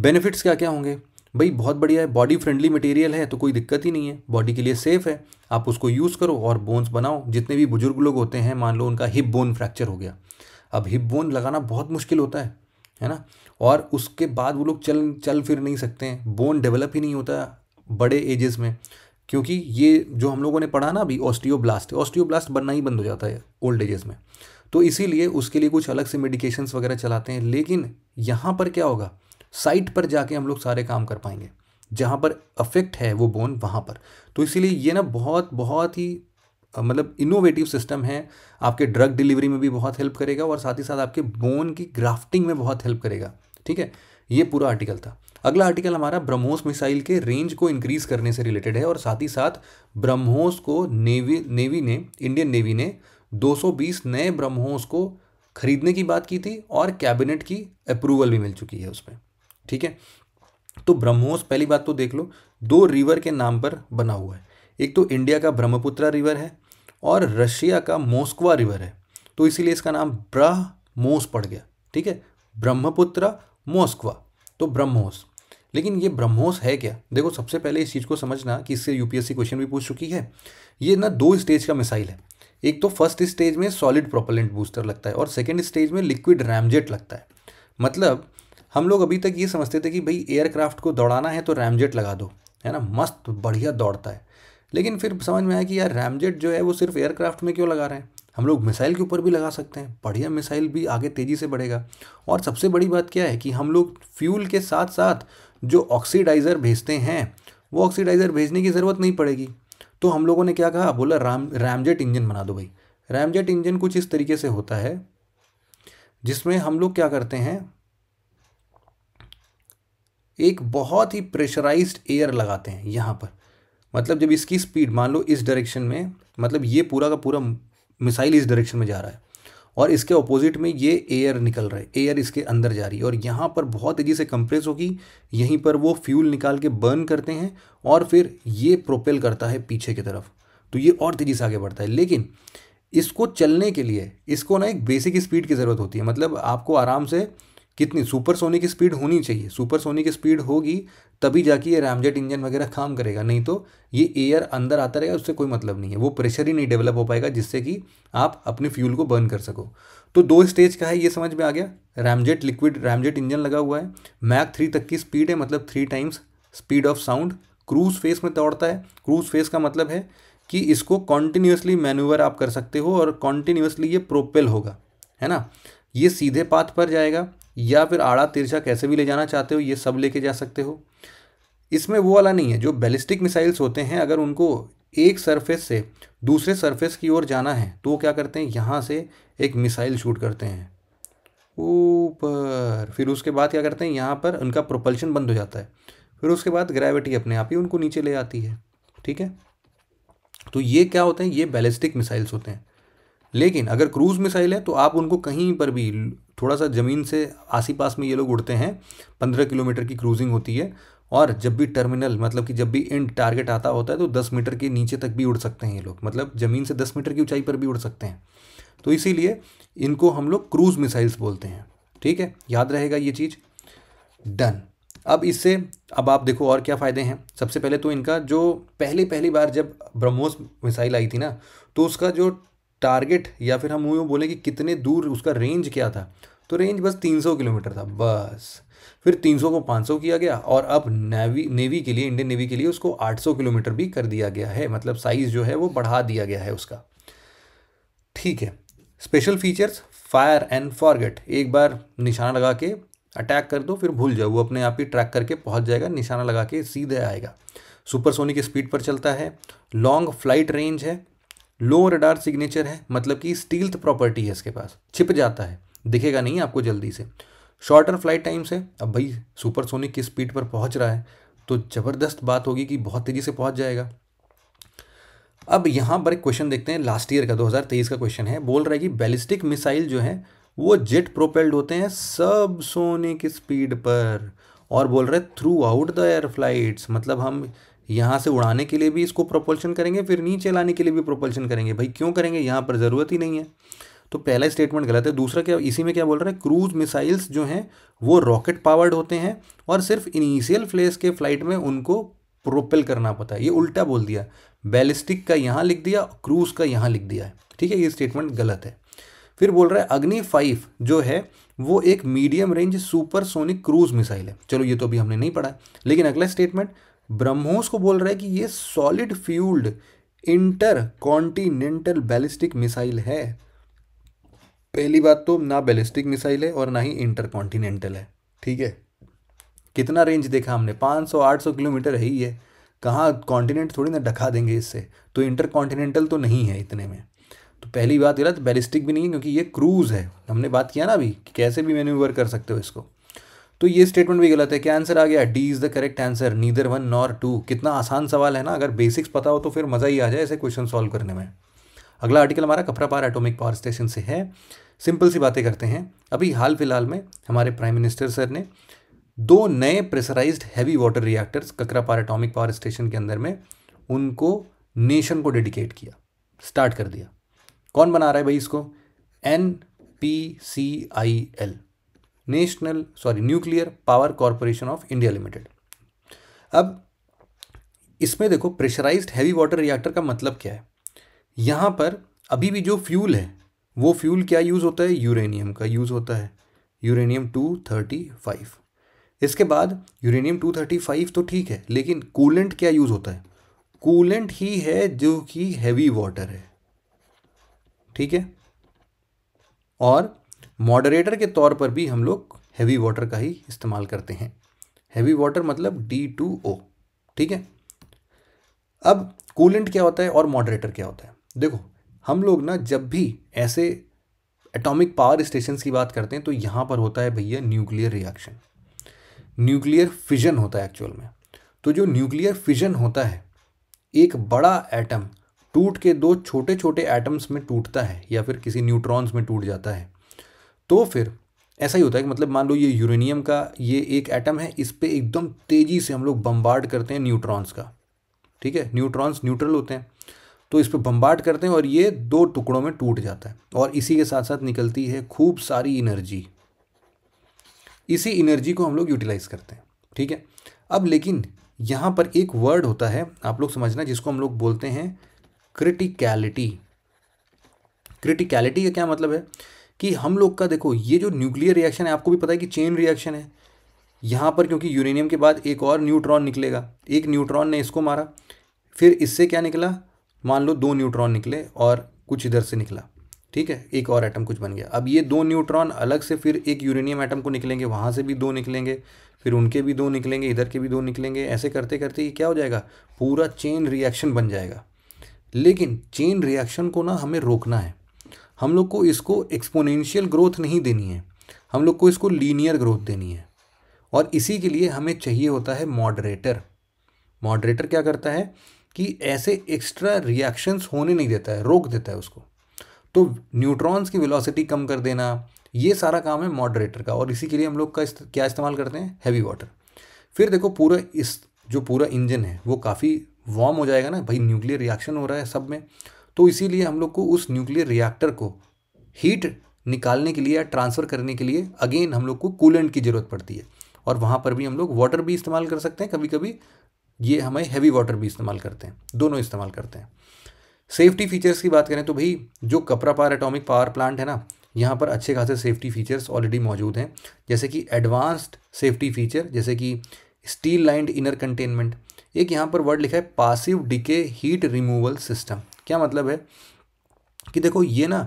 बेनिफिट्स क्या क्या होंगे भाई बहुत बढ़िया है बॉडी फ्रेंडली मटेरियल है तो कोई दिक्कत ही नहीं है बॉडी के लिए सेफ़ है आप उसको यूज़ करो और बोन्स बनाओ जितने भी बुजुर्ग लोग होते हैं मान लो उनका हिप बोन फ्रैक्चर हो गया अब हिप बोन लगाना बहुत मुश्किल होता है है ना और उसके बाद वो लोग चल चल फिर नहीं सकते हैं बोन डेवलप ही नहीं होता बड़े एजेस में क्योंकि ये जो हम लोगों ने पढ़ा ना अभी ऑस्टियोब्लास्ट ऑस्टियोब्लास्ट बनना ही बंद हो जाता है ओल्ड एजेस में तो इसीलिए उसके लिए कुछ अलग से मेडिकेशंस वगैरह चलाते हैं लेकिन यहाँ पर क्या होगा साइट पर जाके हम लोग सारे काम कर पाएंगे जहाँ पर अफेक्ट है वो बोन वहाँ पर तो इसीलिए ये ना बहुत बहुत ही मतलब इनोवेटिव सिस्टम है आपके ड्रग डिलीवरी में भी बहुत हेल्प करेगा और साथ ही साथ आपके बोन की ग्राफ्टिंग में बहुत हेल्प करेगा ठीक है ये पूरा आर्टिकल था अगला आर्टिकल हमारा ब्रह्मोस मिसाइल के रेंज को इंक्रीज करने से रिलेटेड है और साथ ही साथ ब्रह्मोस को नेवी नेवी ने इंडियन नेवी ने 220 नए ब्रह्मोस को खरीदने की बात की थी और कैबिनेट की अप्रूवल भी मिल चुकी है उसमें ठीक है तो ब्रह्मोस पहली बात तो देख लो दो रिवर के नाम पर बना हुआ है एक तो इंडिया का ब्रह्मपुत्रा रिवर है और रशिया का मोस्कवा रिवर है तो इसीलिए इसका नाम ब्रह मोस पड़ गया ठीक है ब्रह्मपुत्र मोस्कवा तो ब्रह्मोस लेकिन ये ब्रह्मोस है क्या देखो सबसे पहले इस चीज़ को समझना कि इससे यूपीएससी क्वेश्चन भी पूछ चुकी है ये ना दो स्टेज का मिसाइल है एक तो फर्स्ट स्टेज में सॉलिड प्रोपेलेंट बूस्टर लगता है और सेकेंड स्टेज में लिक्विड रैमजेट लगता है मतलब हम लोग अभी तक ये समझते थे कि भाई एयरक्राफ्ट को दौड़ाना है तो रैमजेट लगा दो है ना मस्त बढ़िया दौड़ता है लेकिन फिर समझ में आया कि यार रैमजेट जो है वो सिर्फ एयरक्राफ्ट में क्यों लगा रहे हैं हम लोग मिसाइल के ऊपर भी लगा सकते हैं बढ़िया मिसाइल भी आगे तेज़ी से बढ़ेगा और सबसे बड़ी बात क्या है कि हम लोग फ्यूल के साथ साथ जो ऑक्सीडाइज़र भेजते हैं वो ऑक्सीडाइज़र भेजने की ज़रूरत नहीं पड़ेगी तो हम लोगों ने क्या कहा बोला राम रैमजेट इंजन बना दो भाई रैमजेट इंजन कुछ इस तरीके से होता है जिसमें हम लोग क्या करते हैं एक बहुत ही प्रेशराइज्ड एयर लगाते हैं यहाँ पर मतलब जब इसकी स्पीड मान लो इस डायरेक्शन में मतलब ये पूरा का पूरा मिसाइल इस डायरेक्शन में जा रहा है और इसके ऑपोजिट में ये एयर निकल रहा है एयर इसके अंदर जा रही है और यहाँ पर बहुत तेज़ी से कंप्रेस होगी यहीं पर वो फ्यूल निकाल के बर्न करते हैं और फिर ये प्रोपेल करता है पीछे की तरफ तो ये और तेज़ी से आगे बढ़ता है लेकिन इसको चलने के लिए इसको ना एक बेसिक स्पीड की ज़रूरत होती है मतलब आपको आराम से कितनी सुपरसोनिक स्पीड होनी चाहिए सुपरसोनिक स्पीड होगी तभी जाके ये रैमजेट इंजन वगैरह काम करेगा नहीं तो ये एयर अंदर आता रहेगा उससे कोई मतलब नहीं है वो प्रेशर ही नहीं डेवलप हो पाएगा जिससे कि आप अपने फ्यूल को बर्न कर सको तो दो स्टेज का है ये समझ में आ गया रैमजेट लिक्विड रैमजेट इंजन लगा हुआ है मैक थ्री तक की स्पीड है मतलब three times speed of sound cruise phase में दौड़ता है क्रूज फेस का मतलब है कि इसको कॉन्टिन्यूसली मैन्यूवर आप कर सकते हो और कॉन्टिन्यूसली ये प्रोपेल होगा है ना ये सीधे पाथ पर जाएगा या फिर आड़ा तिरछा कैसे भी ले जाना चाहते हो ये सब लेके जा सकते हो इसमें वो वाला नहीं है जो बैलिस्टिक मिसाइल्स होते हैं अगर उनको एक सरफेस से दूसरे सरफेस की ओर जाना है तो वो क्या करते हैं यहाँ से एक मिसाइल शूट करते हैं ऊपर फिर उसके बाद क्या करते हैं यहाँ पर उनका प्रोपल्शन बंद हो जाता है फिर उसके बाद ग्रेविटी अपने आप ही उनको नीचे ले आती है ठीक है तो ये क्या होते हैं ये बैलिस्टिक मिसाइल्स होते हैं लेकिन अगर क्रूज़ मिसाइल है तो आप उनको कहीं पर भी थोड़ा सा ज़मीन से आसी पास में ये लोग उड़ते हैं पंद्रह किलोमीटर की क्रूजिंग होती है और जब भी टर्मिनल मतलब कि जब भी एंड टारगेट आता होता है तो दस मीटर के नीचे तक भी उड़ सकते हैं ये लोग मतलब ज़मीन से दस मीटर की ऊंचाई पर भी उड़ सकते हैं तो इसीलिए इनको हम लोग क्रूज़ मिसाइल्स बोलते हैं ठीक है याद रहेगा ये चीज़ डन अब इससे अब आप देखो और क्या फ़ायदे हैं सबसे पहले तो इनका जो पहली पहली बार जब ब्रह्मोस मिसाइल आई थी ना तो उसका जो टारगेट या फिर हम यूँ बोलें कि कितने दूर उसका रेंज क्या था तो रेंज बस 300 किलोमीटर था बस फिर 300 को 500 किया गया और अब नेवी नेवी के लिए इंडियन नेवी के लिए उसको 800 किलोमीटर भी कर दिया गया है मतलब साइज़ जो है वो बढ़ा दिया गया है उसका ठीक है special features fire and forget एक बार निशाना लगा के अटैक कर दो फिर भूल जाओ वो अपने आप ही ट्रैक करके पहुंच जाएगा निशाना लगा के सीधे आएगा सुपरसोनिक स्पीड पर चलता है लॉन्ग फ्लाइट रेंज है लो रडार सिग्नेचर है मतलब कि स्टील्थ प्रॉपर्टी है इसके पास छिप जाता है दिखेगा नहीं आपको जल्दी से शॉर्टर फ्लाइट टाइम्स है अब भाई सुपरसोनिक की स्पीड पर पहुंच रहा है तो ज़बरदस्त बात होगी कि बहुत तेज़ी से पहुंच जाएगा अब यहाँ पर एक क्वेश्चन देखते हैं लास्ट ईयर का 2023 का क्वेश्चन है बोल रहा है कि बैलिस्टिक मिसाइल जो है वो जेट प्रोपेल्ड होते हैं सब सोने की स्पीड पर और बोल रहे throughout the air flights मतलब हम यहाँ से उड़ाने के लिए भी इसको प्रोपल्शन करेंगे फिर नीचे लाने के लिए भी प्रोपल्शन करेंगे भाई क्यों करेंगे यहाँ पर ज़रूरत ही नहीं है तो पहला स्टेटमेंट गलत है दूसरा क्या इसी में क्या बोल रहा है क्रूज मिसाइल्स जो हैं वो रॉकेट पावर्ड होते हैं और सिर्फ इनिशियल फ्लेस के फ्लाइट में उनको प्रोपेल करना पता है ये उल्टा बोल दिया बैलिस्टिक का यहाँ लिख दिया क्रूज का यहाँ लिख दिया है ठीक है ये स्टेटमेंट गलत है फिर बोल रहा है अग्नि फाइव जो है वो एक medium range supersonic cruise missile है चलो ये तो अभी हमने नहीं पढ़ा लेकिन अगला स्टेटमेंट ब्रह्मोस को बोल रहा है कि ये solid fuelled intercontinental ballistic missile है पहली बात तो ना बैलिस्टिक मिसाइल है और ना ही इंटर कॉन्टिनेंटल है ठीक है कितना रेंज देखा हमने 500-800 किलोमीटर है ही है कहाँ कॉन्टिनेंट थोड़ी ना ढका देंगे इससे तो इंटर कॉन्टिनेंटल तो नहीं है इतने में तो पहली बात गलत बैलिस्टिक भी नहीं है क्योंकि ये क्रूज़ है हमने बात किया ना अभी कि कैसे भी मैन्यूवर कर सकते हो इसको तो ये स्टेटमेंट भी गलत है क्या आंसर आ गया D is the correct answer neither one nor two कितना आसान सवाल है ना अगर बेसिक्स पता हो तो फिर मज़ा ही आ जाए ऐसे क्वेश्चन सॉल्व करने में अगला आर्टिकल हमारा पार एटोमिक पावर स्टेशन से है सिंपल सी बातें करते हैं अभी हाल फिलहाल में हमारे प्राइम मिनिस्टर सर ने दो नए प्रेसराइज हैवी वाटर रिएक्टर्स पार एटॉमिक पावर स्टेशन के अंदर में उनको नेशन को डेडिकेट किया स्टार्ट कर दिया कौन बना रहा है भाई इसको N P C I L national sorry nuclear power corporation of India limited अब इसमें देखो प्रेशराइज्ड हैवी वाटर रिएक्टर का मतलब क्या है यहाँ पर अभी भी जो फ्यूल है वो फ्यूल क्या यूज़ होता है यूरेनियम का यूज़ होता है यूरेनियम टू थर्टी फाइव इसके बाद यूरेनियम टू थर्टी फाइव तो ठीक है लेकिन कूलेंट क्या यूज़ होता है कूलेंट ही है जो कि हैवी वाटर है ठीक है और मॉडरेटर के तौर पर भी हम लोग हैवी वाटर का ही इस्तेमाल करते हैं हैवी वाटर मतलब डी टू ओ ठीक है अब कूलेंट क्या होता है और मॉडरेटर क्या होता है देखो हम लोग ना जब भी ऐसे एटॉमिक पावर स्टेशन की बात करते हैं तो यहाँ पर होता है भैया न्यूक्लियर रिएक्शन न्यूक्लियर फिजन होता है एक्चुअल में तो जो न्यूक्लियर फिजन होता है एक बड़ा एटम टूट के दो छोटे छोटे एटम्स में टूटता है या फिर किसी न्यूट्रॉन्स में टूट जाता है तो फिर ऐसा ही होता है कि मतलब मान लो ये यूरेनियम का ये एक एटम है इस पर एकदम तेज़ी से हम लोग बम्बार्ड करते हैं न्यूट्रॉन्स का ठीक है न्यूट्रॉन्स न्यूट्रल होते हैं तो इस पर बम्बार्ड करते हैं और ये दो टुकड़ों में टूट जाता है और इसी के साथ साथ निकलती है खूब सारी इनर्जी इसी एनर्जी को हम लोग यूटिलाइज करते हैं ठीक है अब लेकिन यहाँ पर एक वर्ड होता है आप लोग समझना जिसको हम लोग बोलते हैं क्रिटिकैलिटी क्रिटिकैलिटी का क्या मतलब है कि हम लोग का देखो ये जो न्यूक्लियर रिएक्शन है आपको भी पता है कि चेन रिएक्शन है यहाँ पर क्योंकि यूरेनियम के बाद एक और न्यूट्रॉन निकलेगा एक न्यूट्रॉन ने इसको मारा फिर इससे क्या निकला मान लो दो न्यूट्रॉन निकले और कुछ इधर से निकला ठीक है एक और एटम कुछ बन गया अब ये दो न्यूट्रॉन अलग से फिर एक यूरेनियम एटम को निकलेंगे वहाँ से भी दो निकलेंगे फिर उनके भी दो निकलेंगे इधर के भी दो निकलेंगे ऐसे करते करते ये क्या हो जाएगा पूरा चेन रिएक्शन बन जाएगा लेकिन चेन रिएक्शन को ना हमें रोकना है हम लोग को इसको एक्सपोनेंशियल ग्रोथ नहीं देनी है हम लोग को इसको लीनियर ग्रोथ देनी है और इसी के लिए हमें चाहिए होता है मॉडरेटर मॉडरेटर क्या करता है कि ऐसे एक्स्ट्रा रिएक्शंस होने नहीं देता है रोक देता है उसको तो न्यूट्रॉन्स की वेलोसिटी कम कर देना ये सारा काम है मॉडरेटर का और इसी के लिए हम लोग का इस, क्या इस्तेमाल करते हैं हैवी वाटर फिर देखो पूरा इस जो पूरा इंजन है वो काफ़ी वार्म हो जाएगा ना भाई न्यूक्लियर रिएक्शन हो रहा है सब में तो इसीलिए हम लोग को उस न्यूक्लियर रिएक्टर को हीट निकालने के लिए या ट्रांसफ़र करने के लिए अगेन हम लोग को कूलेंट की ज़रूरत पड़ती है और वहाँ पर भी हम लोग वाटर भी इस्तेमाल कर सकते हैं कभी कभी ये हमें हैवी वाटर भी इस्तेमाल करते हैं दोनों इस्तेमाल करते हैं सेफ्टी फीचर्स की बात करें तो भाई जो कपरा पार एटॉमिक पावर प्लांट है ना यहाँ पर अच्छे खासे सेफ्टी फीचर्स ऑलरेडी मौजूद हैं जैसे कि एडवांस्ड सेफ्टी फीचर जैसे कि स्टील लाइंड इनर कंटेनमेंट एक यहाँ पर वर्ड लिखा है passive decay heat removal system क्या मतलब है कि देखो ये ना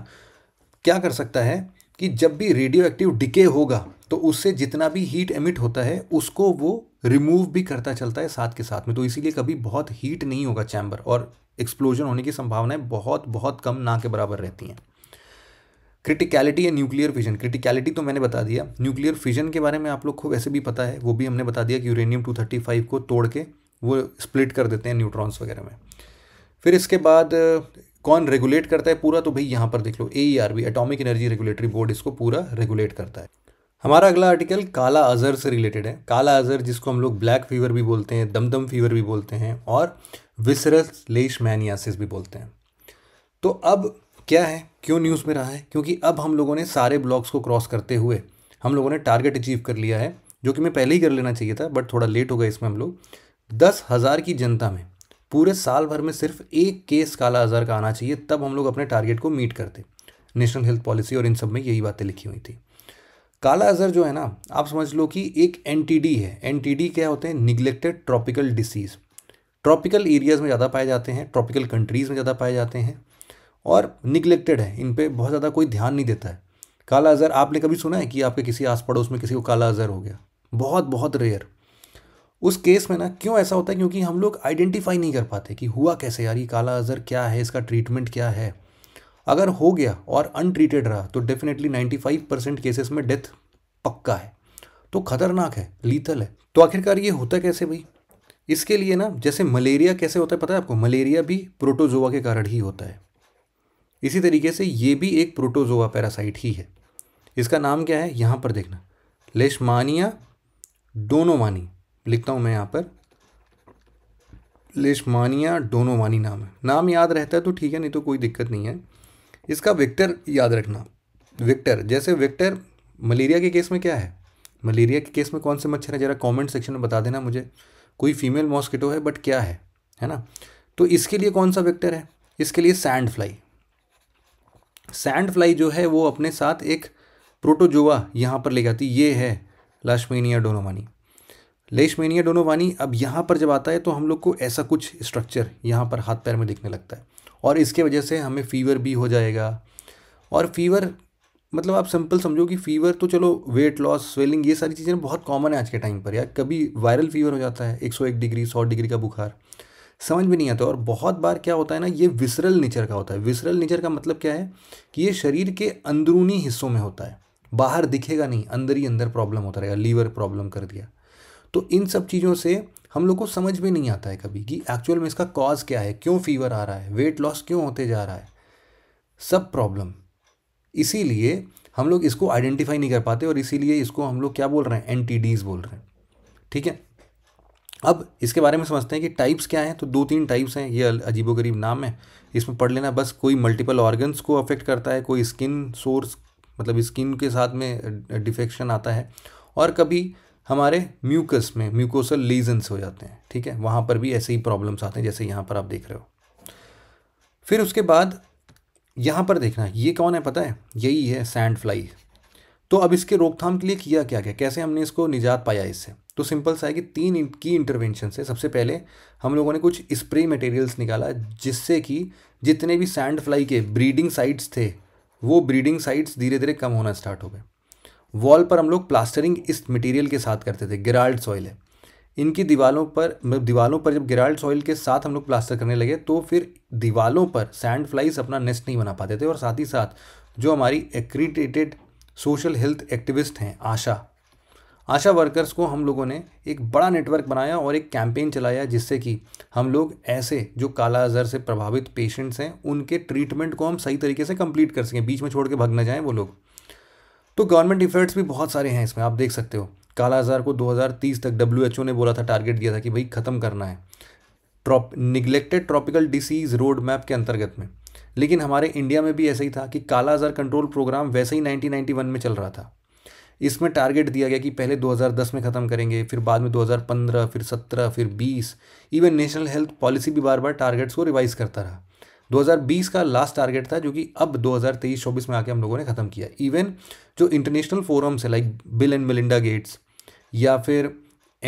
क्या कर सकता है कि जब भी रेडियो एक्टिव डिके होगा तो उससे जितना भी हीट एमिट होता है उसको वो रिमूव भी करता चलता है साथ के साथ में तो इसीलिए कभी बहुत हीट नहीं होगा चैम्बर और एक्सप्लोजन होने की संभावनाएं बहुत बहुत कम ना के बराबर रहती हैं क्रिटिकलिटी या न्यूक्लियर फिजन क्रिटिकलिटी तो मैंने बता दिया न्यूक्लियर फिजन के बारे में आप लोग को वैसे भी पता है वो भी हमने बता दिया कि यूरेनियम 235 को तोड़ के वो स्प्लिट कर देते हैं न्यूट्रॉन्स वगैरह में फिर इसके बाद कौन रेगुलेट करता है पूरा तो भाई यहाँ पर देख लो A E R B atomic energy regulatory board इसको पूरा रेगुलेट करता है हमारा अगला आर्टिकल काला अजहर से रिलेटेड है काला अजहर जिसको हम लोग ब्लैक फीवर भी बोलते हैं दमदम फीवर भी बोलते हैं और विसरस मैनियासिस भी बोलते हैं तो अब क्या है क्यों न्यूज़ में रहा है क्योंकि अब हम लोगों ने सारे ब्लॉक्स को क्रॉस करते हुए हम लोगों ने टारगेट अचीव कर लिया है जो कि मैं पहले ही कर लेना चाहिए था बट थोड़ा लेट हो गया इसमें हम लोग दस हज़ार की जनता में पूरे साल भर में सिर्फ एक केस काला अजहर का आना चाहिए तब हम लोग अपने टारगेट को मीट करते नेशनल हेल्थ पॉलिसी और इन सब में यही बातें लिखी हुई थी काला अजहर जो है ना आप समझ लो कि एक एन है एन क्या होते हैं neglected tropical disease tropical areas में ज़्यादा पाए जाते हैं ट्रॉपिकल कंट्रीज़ में ज़्यादा पाए जाते हैं और निगलेक्टेड है इन पर बहुत ज़्यादा कोई ध्यान नहीं देता है काला अजहर आपने कभी सुना है कि आपके किसी आस पड़ोस में किसी को काला अजहर हो गया बहुत बहुत रेयर उस केस में ना क्यों ऐसा होता है क्योंकि हम लोग आइडेंटिफाई नहीं कर पाते कि हुआ कैसे यार ये काला अज़र क्या है इसका ट्रीटमेंट क्या है अगर हो गया और अनट्रीटेड रहा तो डेफिनेटली 95 परसेंट केसेस में डेथ पक्का है तो खतरनाक है लीथल है तो आखिरकार ये होता कैसे भाई इसके लिए ना जैसे मलेरिया कैसे होता है पता है आपको मलेरिया भी प्रोटोजोआ के कारण ही होता है इसी तरीके से ये भी एक प्रोटोजोआ पैरासाइट ही है इसका नाम क्या है यहाँ पर देखना लेशमानिया डोनोमानी लिखता हूँ मैं यहाँ पर लेशमानिया डोनोवानी नाम है नाम याद रहता है तो ठीक है नहीं तो कोई दिक्कत नहीं है इसका विक्टर याद रखना विक्टर जैसे विक्टर मलेरिया के केस में क्या है मलेरिया के केस में कौन से मच्छर है ज़रा कमेंट सेक्शन में बता देना मुझे कोई फीमेल मॉस्किटो है बट क्या है है ना तो इसके लिए कौन सा विक्टर है इसके लिए सैंड फ्लाई सैंड फ्लाई जो है वो अपने साथ एक प्रोटोजोआ यहाँ पर ले जाती ये है लाशमीनिया डोनोमानी हम्म। लेशमेनिया डोनोवानी अब यहाँ पर जब आता है तो हम लोग को ऐसा कुछ स्ट्रक्चर यहाँ पर हाथ पैर में दिखने लगता है और इसके वजह से हमें फ़ीवर भी हो जाएगा और फीवर मतलब आप सिंपल समझो कि फीवर तो चलो वेट लॉस स्वेलिंग ये सारी चीज़ें बहुत कॉमन है आज के टाइम पर यार कभी वायरल फीवर हो जाता है 101 डिग्री 100 डिग्री का बुखार समझ में नहीं आता और बहुत बार क्या होता है ना ये विसरल नेचर का होता है विसरल नेचर का मतलब क्या है कि ये शरीर के अंदरूनी हिस्सों में होता है बाहर दिखेगा नहीं अंदर ही अंदर प्रॉब्लम होता रहेगा लीवर प्रॉब्लम कर दिया तो इन सब चीज़ों से हम लोग को समझ में नहीं आता है कभी कि एक्चुअल में इसका कॉज क्या है क्यों फीवर आ रहा है वेट लॉस क्यों होते जा रहा है सब प्रॉब्लम इसीलिए हम लोग इसको आइडेंटिफाई नहीं कर पाते और इसीलिए इसको हम लोग क्या बोल रहे हैं एन बोल रहे हैं ठीक है अब इसके बारे में समझते हैं कि टाइप्स क्या हैं तो दो तीन टाइप्स हैं ये अजीबोगरीब नाम है इसमें पढ़ लेना बस कोई मल्टीपल ऑर्गन्स को अफेक्ट करता है कोई स्किन सोर्स मतलब स्किन के साथ में डिफेक्शन आता है और कभी हमारे म्यूकस में म्यूकोसल लीजन्स हो जाते हैं ठीक है वहाँ पर भी ऐसे ही प्रॉब्लम्स आते हैं जैसे यहाँ पर आप देख रहे हो फिर उसके बाद यहाँ पर देखना ये कौन है पता है यही है सैंड फ्लाई तो अब इसके रोकथाम के लिए किया क्या क्या कैसे हमने इसको निजात पाया इससे तो सिंपल सा है कि तीन की इंटरवेंशन से सबसे पहले हम लोगों ने कुछ स्प्रे मटेरियल्स निकाला जिससे कि जितने भी सैंड फ्लाई के ब्रीडिंग साइट्स थे वो ब्रीडिंग साइट्स धीरे धीरे कम होना स्टार्ट हो गए वॉल पर हम लोग प्लास्टरिंग इस मटेरियल के साथ करते थे गिराल्ड सॉइल है इनकी दीवारों पर मतलब दीवारों पर जब गिराल्ड सॉइल के साथ हम लोग प्लास्टर करने लगे तो फिर दीवालों पर सैंड फ्लाइज अपना नेस्ट नहीं बना पाते थे और साथ ही साथ जो हमारी एक्रीडेटेड सोशल हेल्थ एक्टिविस्ट हैं आशा आशा वर्कर्स को हम लोगों ने एक बड़ा नेटवर्क बनाया और एक कैंपेन चलाया जिससे कि हम लोग ऐसे जो काला अजहर से प्रभावित पेशेंट्स हैं उनके ट्रीटमेंट को हम सही तरीके से कंप्लीट कर सकें बीच में छोड़ के भग न जाएँ वो लोग तो गवर्नमेंट इफर्ट्स भी बहुत सारे हैं इसमें आप देख सकते हो काला आज़ार को 2030 तक डब्ल्यू ने बोला था टारगेट दिया था कि भाई ख़त्म करना है ट्रॉप neglected tropical disease road map के अंतर्गत में लेकिन हमारे इंडिया में भी ऐसा ही था कि काला आज़ार कंट्रोल प्रोग्राम वैसे ही 1991 में चल रहा था इसमें टारगेट दिया गया कि पहले 2010 में ख़त्म करेंगे फिर बाद में 2015 फिर 17 फिर 20 इवन नेशनल हेल्थ पॉलिसी भी बार बार टारगेट्स को रिवाइज़ करता रहा 2020 का लास्ट टारगेट था जो कि अब 2023-24 में आके हम लोगों ने ख़त्म किया इवन जो इंटरनेशनल फोरम्स है like Bill and Melinda Gates या फिर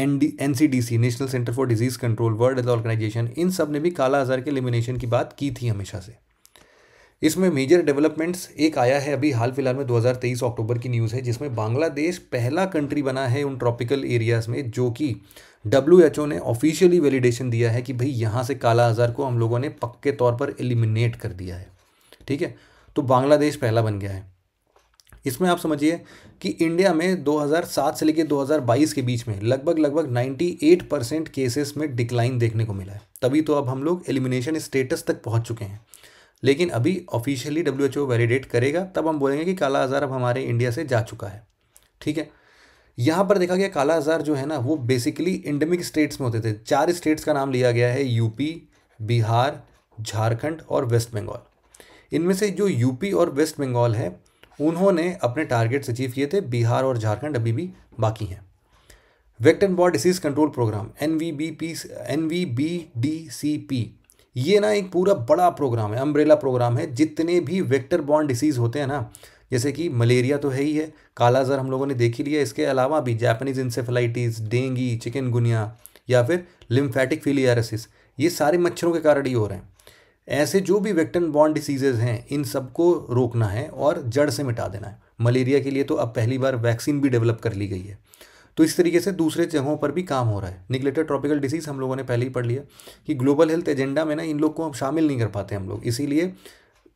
N D N C D C national centre for disease control world health organisation इन सब ने भी काला आज़ार के एलिमिनेशन की बात की थी हमेशा से इसमें मेजर डेवलपमेंट्स एक आया है अभी हाल फिलहाल में 2023 अक्टूबर की न्यूज़ है जिसमें बांग्लादेश पहला कंट्री बना है उन ट्रॉपिकल एरियाज़ में जो कि डब्ल्यू एच ओ ने ऑफिशियली वैलिडेशन दिया है कि भाई यहाँ से काला आज़ार को हम लोगों ने पक्के तौर पर एलिमिनेट कर दिया है ठीक है तो बांग्लादेश पहला बन गया है इसमें आप समझिए कि इंडिया में 2007 से लेकर 2022 के बीच में लगभग लगभग 98 परसेंट केसेस में डिक्लाइन देखने को मिला है तभी तो अब हम लोग एलिमिनेशन स्टेटस तक पहुंच चुके हैं लेकिन अभी officially W H O validate करेगा तब हम बोलेंगे कि काला आज़ार अब हमारे इंडिया से जा चुका है ठीक है यहाँ पर देखा गया काला आज़ार जो है ना वो बेसिकली इंडेमिक स्टेट्स में होते थे चार स्टेट्स का नाम लिया गया है यूपी बिहार झारखंड और वेस्ट बंगाल इनमें से जो यूपी और वेस्ट बंगाल है उन्होंने अपने टारगेट्स अचीव किए थे बिहार और झारखंड अभी भी बाकी हैं vector and disease control programme N V B P N V B D C P ये ना एक पूरा बड़ा प्रोग्राम है अम्ब्रेला प्रोग्राम है जितने भी वेक्टर बॉन्ड डिसीज़ होते हैं ना जैसे कि मलेरिया तो है ही है काला ज़र हम लोगों ने देख ही लिया इसके अलावा भी जापानीज़ इंसेफेलाइटिस डेंगी चिकनगुनिया या फिर लिम्फेटिक फिलियारसिस ये सारे मच्छरों के कारण ही हो रहे हैं ऐसे जो भी वेक्टन बॉन्ड डिसीजेज़ हैं इन सबको रोकना है और जड़ से मिटा देना है मलेरिया के लिए तो अब पहली बार वैक्सीन भी डेवलप कर ली गई है तो इस तरीके से दूसरे जगहों पर भी काम हो रहा है निगलेटेड ट्रॉपिकल डिसीज़ हम लोगों ने पहले ही पढ़ लिया कि ग्लोबल हेल्थ एजेंडा में ना इन लोग को हम शामिल नहीं कर पाते हम लोग इसीलिए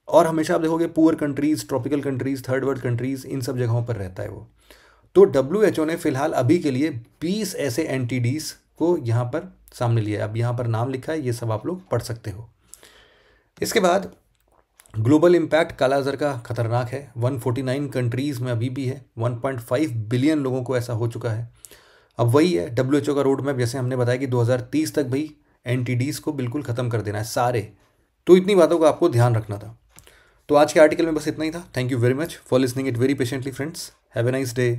और हमेशा आप देखोगे poor countries tropical countries third world countries इन सब जगहों पर रहता है वो तो डब्ल्यू एच ओ ने फ़िलहाल अभी के लिए बीस ऐसे एन टी डीज़ को यहाँ पर सामने लिया है अब यहाँ पर नाम लिखा है ये सब आप लोग पढ़ सकते हो इसके बाद ग्लोबल इम्पैक्ट कालाजर का खतरनाक है 149 कंट्रीज़ में अभी भी है 1.5 बिलियन लोगों को ऐसा हो चुका है अब वही है डब्ल्यू एच ओ का रोड मैप जैसे हमने बताया कि 2030 तक भाई एन टी डीज़ को बिल्कुल ख़त्म कर देना है सारे तो इतनी बातों का आपको ध्यान रखना था तो आज के आर्टिकल में बस इतना ही था thank you very much for listening it very patiently friends have a nice day